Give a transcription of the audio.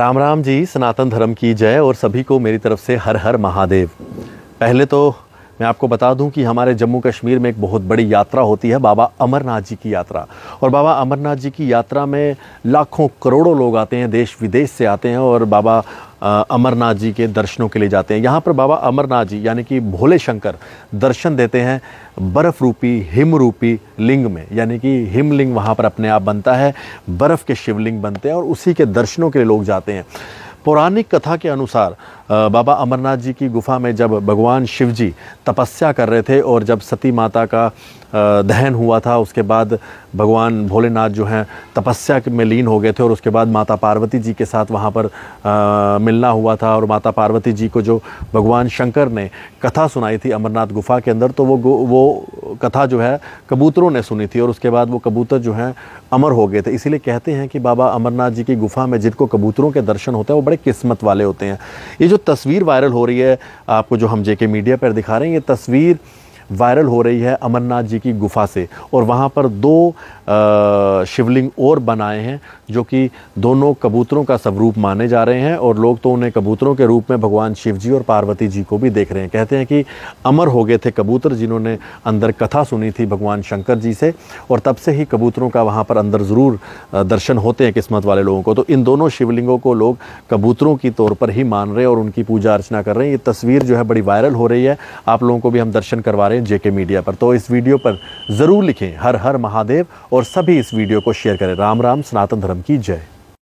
राम राम जी सनातन धर्म की जय और सभी को मेरी तरफ से हर हर महादेव पहले तो मैं आपको बता दूं कि हमारे जम्मू कश्मीर में एक बहुत बड़ी यात्रा होती है बाबा अमरनाथ जी की यात्रा और बाबा अमरनाथ जी की यात्रा में लाखों करोड़ों लोग आते हैं देश विदेश से आते हैं और बाबा अमरनाथ जी के दर्शनों के लिए जाते हैं यहाँ पर बाबा अमरनाथ जी यानी कि भोले शंकर दर्शन देते हैं बर्फ़ रूपी हिम रूपी लिंग में यानी कि हिमलिंग वहाँ पर अपने आप बनता है बर्फ़ के शिवलिंग बनते हैं और उसी के दर्शनों के लिए लोग जाते हैं पौराणिक कथा के अनुसार बाबा अमरनाथ जी की गुफा में जब भगवान शिव जी तपस्या कर रहे थे और जब सती माता का दहन हुआ था उसके बाद भगवान भोलेनाथ जो हैं तपस्या में लीन हो गए थे और उसके बाद माता पार्वती जी के साथ वहाँ पर आ, मिलना हुआ था और माता पार्वती जी को जो भगवान शंकर ने कथा सुनाई थी अमरनाथ गुफा के अंदर तो वो वो कथा जो है कबूतरों ने सुनी थी और उसके बाद वो कबूतर जो हैं अमर हो गए थे इसीलिए कहते हैं कि बाबा अमरनाथ जी की गुफा में जिनको कबूतरों के दर्शन होते हैं वो बड़े किस्मत वाले होते हैं ये जो तस्वीर वायरल हो रही है आपको जो हम जेके मीडिया पर दिखा रहे हैं ये तस्वीर वायरल हो रही है अमरनाथ जी की गुफा से और वहाँ पर दो शिवलिंग और बनाए हैं जो कि दोनों कबूतरों का स्वरूप माने जा रहे हैं और लोग तो उन्हें कबूतरों के रूप में भगवान शिव जी और पार्वती जी को भी देख रहे हैं कहते हैं कि अमर हो गए थे कबूतर जिन्होंने अंदर कथा सुनी थी भगवान शंकर जी से और तब से ही कबूतरों का वहाँ पर अंदर ज़रूर दर्शन होते हैं किस्मत वाले लोगों को तो इन दोनों शिवलिंगों को लोग कबूतरों की तौर पर ही मान रहे हैं और उनकी पूजा अर्चना कर रहे हैं ये तस्वीर जो है बड़ी वायरल हो रही है आप लोगों को भी हम दर्शन करवा रहे हैं करें जेके मीडिया पर तो इस वीडियो पर ज़रूर लिखें हर हर महादेव और सभी इस वीडियो को शेयर करें राम राम सनातन धर्म की जय